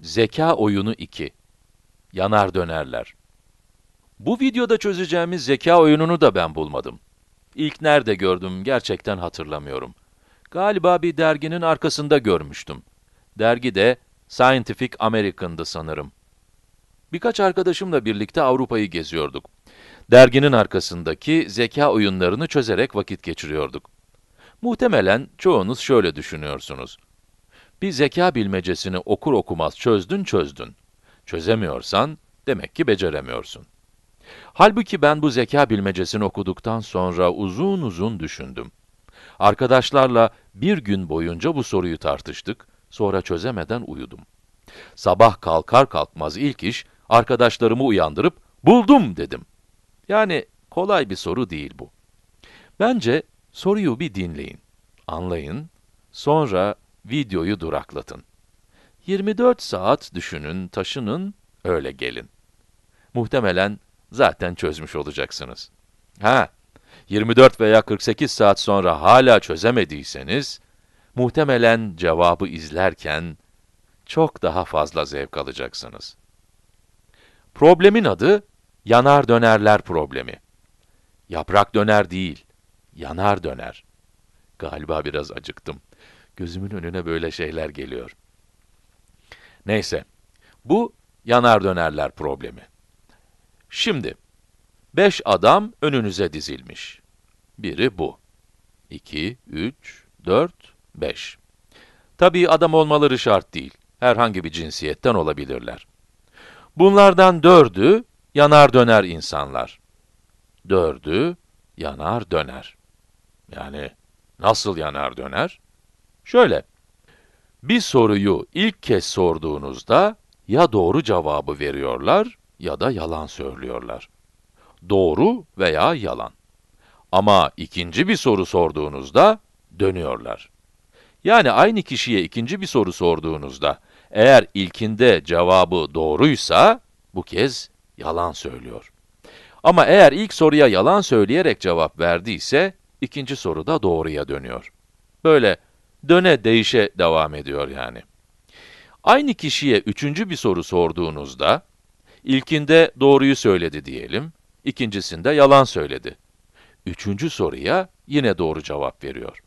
Zeka oyunu 2. Yanar dönerler. Bu videoda çözeceğimiz zeka oyununu da ben bulmadım. İlk nerede gördüm gerçekten hatırlamıyorum. Galiba bir derginin arkasında görmüştüm. Dergi de Scientific American'dı sanırım. Birkaç arkadaşımla birlikte Avrupa'yı geziyorduk. Derginin arkasındaki zeka oyunlarını çözerek vakit geçiriyorduk. Muhtemelen çoğunuz şöyle düşünüyorsunuz. Bir zeka bilmecesini okur okumaz çözdün çözdün. Çözemiyorsan demek ki beceremiyorsun. Halbuki ben bu zeka bilmecesini okuduktan sonra uzun uzun düşündüm. Arkadaşlarla bir gün boyunca bu soruyu tartıştık, sonra çözemeden uyudum. Sabah kalkar kalkmaz ilk iş, arkadaşlarımı uyandırıp, buldum dedim. Yani kolay bir soru değil bu. Bence soruyu bir dinleyin, anlayın, sonra videoyu duraklatın. 24 saat düşünün, taşının, öyle gelin. Muhtemelen zaten çözmüş olacaksınız. Ha, 24 veya 48 saat sonra hala çözemediyseniz, muhtemelen cevabı izlerken çok daha fazla zevk alacaksınız. Problemin adı yanar dönerler problemi. Yaprak döner değil, yanar döner. Galiba biraz acıktım. Gözümün önüne böyle şeyler geliyor. Neyse, bu yanar dönerler problemi. Şimdi, beş adam önünüze dizilmiş. Biri bu. 2, 3, 4, 5. Tabii adam olmaları şart değil. Herhangi bir cinsiyetten olabilirler. Bunlardan dördü yanar döner insanlar. Dördü yanar döner. Yani nasıl yanar döner? Şöyle, bir soruyu ilk kez sorduğunuzda ya doğru cevabı veriyorlar ya da yalan söylüyorlar. Doğru veya yalan. Ama ikinci bir soru sorduğunuzda dönüyorlar. Yani aynı kişiye ikinci bir soru sorduğunuzda eğer ilkinde cevabı doğruysa bu kez yalan söylüyor. Ama eğer ilk soruya yalan söyleyerek cevap verdiyse ikinci soruda doğruya dönüyor. Böyle döne değişe devam ediyor yani. Aynı kişiye üçüncü bir soru sorduğunuzda, ilkinde doğruyu söyledi diyelim, ikincisinde yalan söyledi. Üçüncü soruya yine doğru cevap veriyor.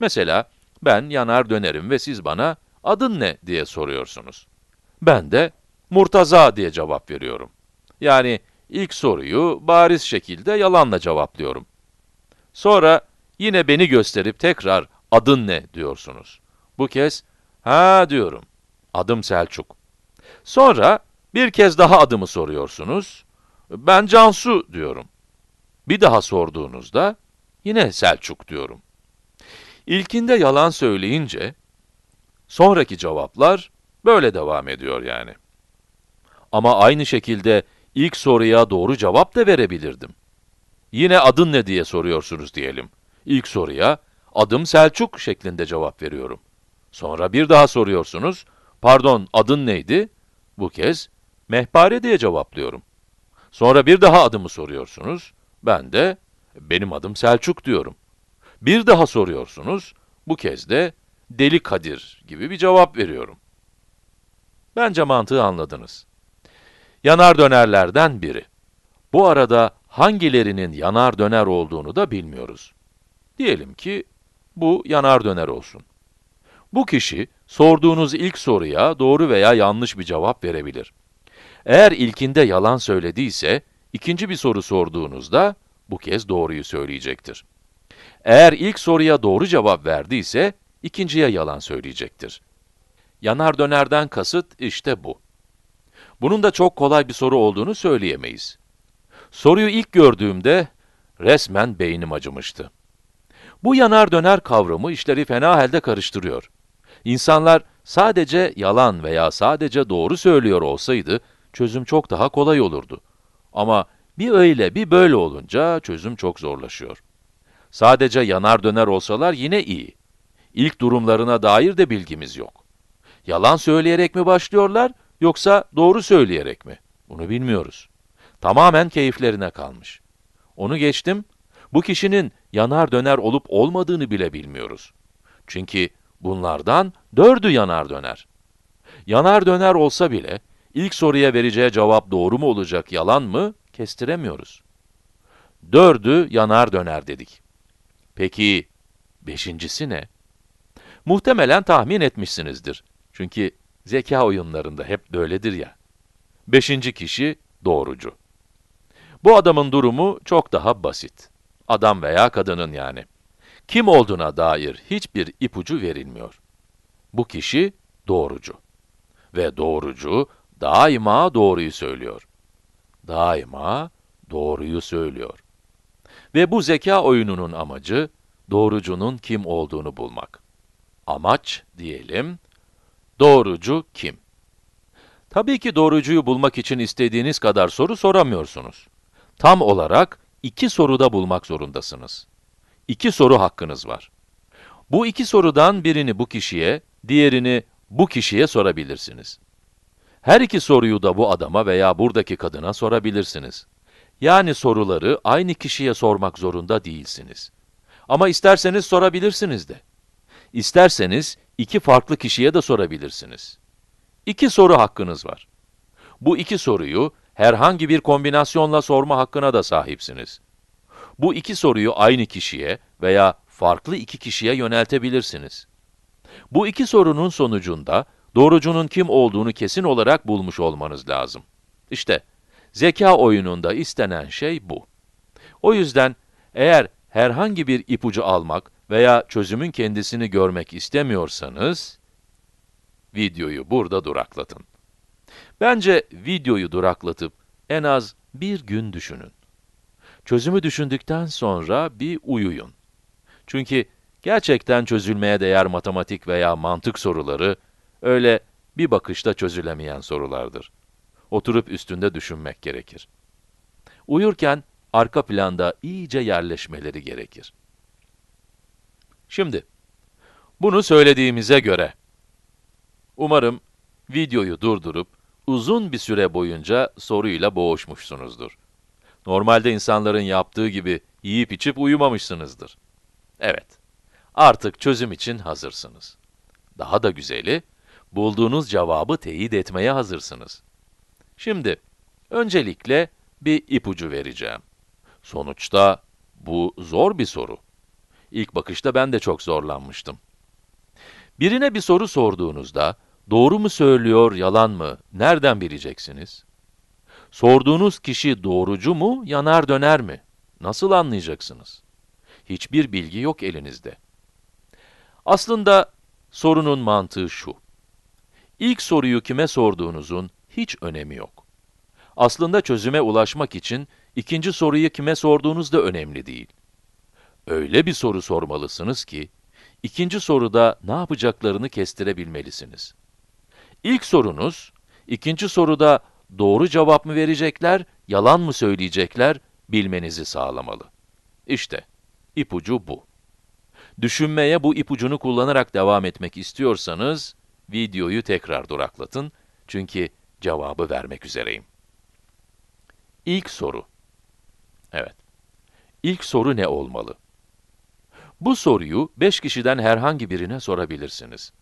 Mesela, ben yanar dönerim ve siz bana adın ne diye soruyorsunuz. Ben de Murtaza diye cevap veriyorum. Yani ilk soruyu bariz şekilde yalanla cevaplıyorum. Sonra yine beni gösterip tekrar adın ne diyorsunuz. Bu kez, ha diyorum, adım Selçuk. Sonra bir kez daha adımı soruyorsunuz, ben Cansu diyorum. Bir daha sorduğunuzda, yine Selçuk diyorum. İlkinde yalan söyleyince, sonraki cevaplar böyle devam ediyor yani. Ama aynı şekilde ilk soruya doğru cevap da verebilirdim. Yine adın ne diye soruyorsunuz diyelim. İlk soruya Adım Selçuk şeklinde cevap veriyorum. Sonra bir daha soruyorsunuz, pardon adın neydi? Bu kez Mehpare diye cevaplıyorum. Sonra bir daha adımı soruyorsunuz, ben de benim adım Selçuk diyorum. Bir daha soruyorsunuz, bu kez de Deli Kadir gibi bir cevap veriyorum. Bence mantığı anladınız. Yanar dönerlerden biri. Bu arada hangilerinin yanar döner olduğunu da bilmiyoruz. Diyelim ki bu yanar döner olsun. Bu kişi sorduğunuz ilk soruya doğru veya yanlış bir cevap verebilir. Eğer ilkinde yalan söylediyse, ikinci bir soru sorduğunuzda bu kez doğruyu söyleyecektir. Eğer ilk soruya doğru cevap verdiyse, ikinciye yalan söyleyecektir. Yanar dönerden kasıt işte bu. Bunun da çok kolay bir soru olduğunu söyleyemeyiz. Soruyu ilk gördüğümde resmen beynim acımıştı. Bu yanar döner kavramı işleri fena halde karıştırıyor. İnsanlar sadece yalan veya sadece doğru söylüyor olsaydı çözüm çok daha kolay olurdu. Ama bir öyle bir böyle olunca çözüm çok zorlaşıyor. Sadece yanar döner olsalar yine iyi. İlk durumlarına dair de bilgimiz yok. Yalan söyleyerek mi başlıyorlar yoksa doğru söyleyerek mi? Bunu bilmiyoruz. Tamamen keyiflerine kalmış. Onu geçtim, bu kişinin yanar döner olup olmadığını bile bilmiyoruz. Çünkü bunlardan dördü yanar döner. Yanar döner olsa bile ilk soruya vereceği cevap doğru mu olacak, yalan mı kestiremiyoruz. Dördü yanar döner dedik. Peki beşincisi ne? Muhtemelen tahmin etmişsinizdir. Çünkü zeka oyunlarında hep böyledir ya. Beşinci kişi doğrucu. Bu adamın durumu çok daha basit. Adam veya kadının yani. Kim olduğuna dair hiçbir ipucu verilmiyor. Bu kişi doğrucu. Ve doğrucu daima doğruyu söylüyor. Daima doğruyu söylüyor. Ve bu zeka oyununun amacı, doğrucunun kim olduğunu bulmak. Amaç diyelim, doğrucu kim? Tabii ki doğrucuyu bulmak için istediğiniz kadar soru soramıyorsunuz. Tam olarak iki soruda bulmak zorundasınız. İki soru hakkınız var. Bu iki sorudan birini bu kişiye, diğerini bu kişiye sorabilirsiniz. Her iki soruyu da bu adama veya buradaki kadına sorabilirsiniz. Yani soruları aynı kişiye sormak zorunda değilsiniz. Ama isterseniz sorabilirsiniz de. İsterseniz iki farklı kişiye de sorabilirsiniz. İki soru hakkınız var. Bu iki soruyu herhangi bir kombinasyonla sorma hakkına da sahipsiniz. Bu iki soruyu aynı kişiye veya farklı iki kişiye yöneltebilirsiniz. Bu iki sorunun sonucunda doğrucunun kim olduğunu kesin olarak bulmuş olmanız lazım. İşte zeka oyununda istenen şey bu. O yüzden eğer herhangi bir ipucu almak veya çözümün kendisini görmek istemiyorsanız videoyu burada duraklatın. Bence videoyu duraklatıp en az bir gün düşünün. Çözümü düşündükten sonra bir uyuyun. Çünkü gerçekten çözülmeye değer matematik veya mantık soruları öyle bir bakışta çözülemeyen sorulardır. Oturup üstünde düşünmek gerekir. Uyurken arka planda iyice yerleşmeleri gerekir. Şimdi, bunu söylediğimize göre, umarım videoyu durdurup uzun bir süre boyunca soruyla boğuşmuşsunuzdur. Normalde insanların yaptığı gibi yiyip içip uyumamışsınızdır. Evet, artık çözüm için hazırsınız. Daha da güzeli, bulduğunuz cevabı teyit etmeye hazırsınız. Şimdi, öncelikle bir ipucu vereceğim. Sonuçta bu zor bir soru. İlk bakışta ben de çok zorlanmıştım. Birine bir soru sorduğunuzda, Doğru mu söylüyor, yalan mı? Nereden bileceksiniz? Sorduğunuz kişi doğrucu mu, yanar döner mi? Nasıl anlayacaksınız? Hiçbir bilgi yok elinizde. Aslında sorunun mantığı şu. İlk soruyu kime sorduğunuzun hiç önemi yok. Aslında çözüme ulaşmak için ikinci soruyu kime sorduğunuz da önemli değil. Öyle bir soru sormalısınız ki, ikinci soruda ne yapacaklarını kestirebilmelisiniz. İlk sorunuz, ikinci soruda doğru cevap mı verecekler, yalan mı söyleyecekler bilmenizi sağlamalı. İşte, ipucu bu. Düşünmeye bu ipucunu kullanarak devam etmek istiyorsanız, videoyu tekrar duraklatın çünkü cevabı vermek üzereyim. İlk soru. Evet. İlk soru ne olmalı? Bu soruyu 5 kişiden herhangi birine sorabilirsiniz.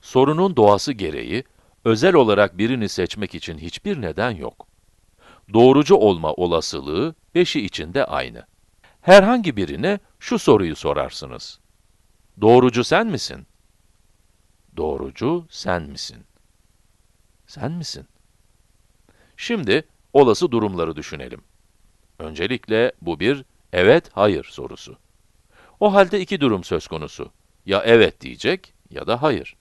Sorunun doğası gereği, özel olarak birini seçmek için hiçbir neden yok. Doğrucu olma olasılığı beşi içinde aynı. Herhangi birine şu soruyu sorarsınız. Doğrucu sen misin? Doğrucu sen misin? Sen misin? Şimdi olası durumları düşünelim. Öncelikle bu bir evet, hayır sorusu. O halde iki durum söz konusu. Ya evet diyecek ya da hayır.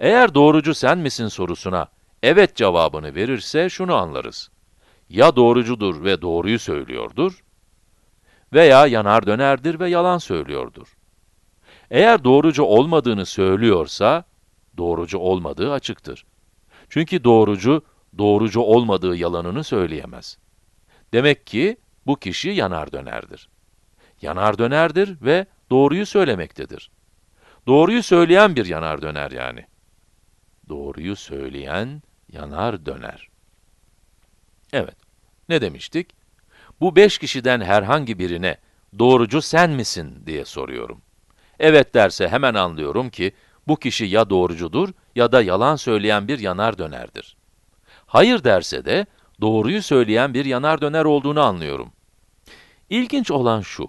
Eğer doğrucu sen misin sorusuna evet cevabını verirse şunu anlarız. Ya doğrucudur ve doğruyu söylüyordur veya yanar dönerdir ve yalan söylüyordur. Eğer doğrucu olmadığını söylüyorsa doğrucu olmadığı açıktır. Çünkü doğrucu doğrucu olmadığı yalanını söyleyemez. Demek ki bu kişi yanar dönerdir. Yanar dönerdir ve doğruyu söylemektedir. Doğruyu söyleyen bir yanar döner yani doğruyu söyleyen yanar döner. Evet, ne demiştik? Bu beş kişiden herhangi birine doğrucu sen misin diye soruyorum. Evet derse hemen anlıyorum ki bu kişi ya doğrucudur ya da yalan söyleyen bir yanar dönerdir. Hayır derse de doğruyu söyleyen bir yanar döner olduğunu anlıyorum. İlginç olan şu,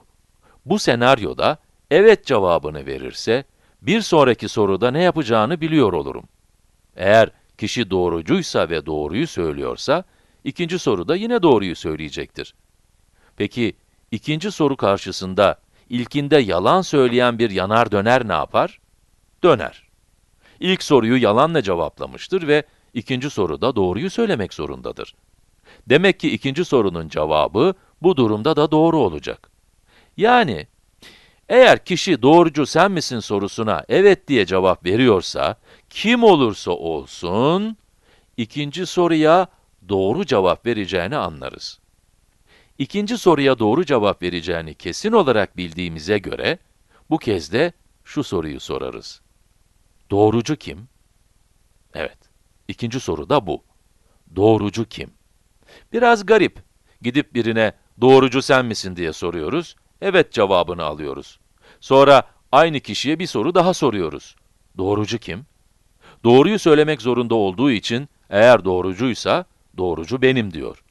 bu senaryoda evet cevabını verirse, bir sonraki soruda ne yapacağını biliyor olurum. Eğer kişi doğrucuysa ve doğruyu söylüyorsa, ikinci soruda yine doğruyu söyleyecektir. Peki, ikinci soru karşısında ilkinde yalan söyleyen bir yanar döner ne yapar? Döner. İlk soruyu yalanla cevaplamıştır ve ikinci soruda doğruyu söylemek zorundadır. Demek ki ikinci sorunun cevabı bu durumda da doğru olacak. Yani eğer kişi doğrucu sen misin sorusuna evet diye cevap veriyorsa, kim olursa olsun, ikinci soruya doğru cevap vereceğini anlarız. İkinci soruya doğru cevap vereceğini kesin olarak bildiğimize göre, bu kez de şu soruyu sorarız. Doğrucu kim? Evet, ikinci soru da bu. Doğrucu kim? Biraz garip. Gidip birine doğrucu sen misin diye soruyoruz. Evet cevabını alıyoruz. Sonra aynı kişiye bir soru daha soruyoruz. Doğrucu kim? Doğruyu söylemek zorunda olduğu için eğer doğrucuysa doğrucu benim diyor.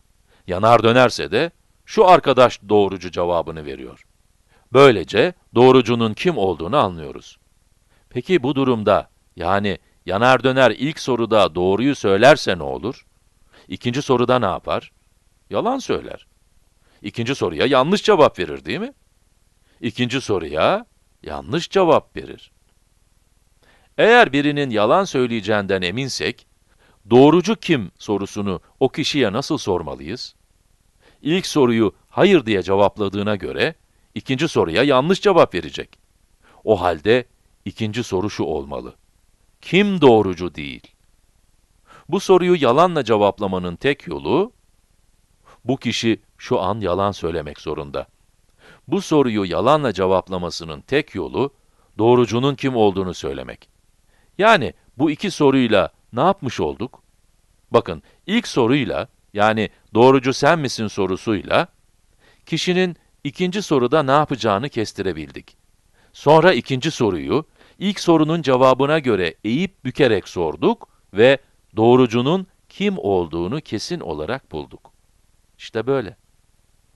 Yanar dönerse de şu arkadaş doğrucu cevabını veriyor. Böylece doğrucunun kim olduğunu anlıyoruz. Peki bu durumda yani yanar döner ilk soruda doğruyu söylerse ne olur? İkinci soruda ne yapar? Yalan söyler. İkinci soruya yanlış cevap verir değil mi? İkinci soruya yanlış cevap verir. Eğer birinin yalan söyleyeceğinden eminsek, doğrucu kim sorusunu o kişiye nasıl sormalıyız? İlk soruyu hayır diye cevapladığına göre, ikinci soruya yanlış cevap verecek. O halde ikinci soru şu olmalı. Kim doğrucu değil? Bu soruyu yalanla cevaplamanın tek yolu, bu kişi şu an yalan söylemek zorunda. Bu soruyu yalanla cevaplamasının tek yolu, doğrucunun kim olduğunu söylemek. Yani bu iki soruyla ne yapmış olduk? Bakın, ilk soruyla, yani doğrucu sen misin sorusuyla, kişinin ikinci soruda ne yapacağını kestirebildik. Sonra ikinci soruyu, ilk sorunun cevabına göre eğip bükerek sorduk ve doğrucunun kim olduğunu kesin olarak bulduk. İşte böyle.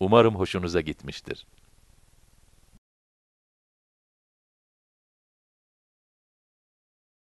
Umarım hoşunuza gitmiştir.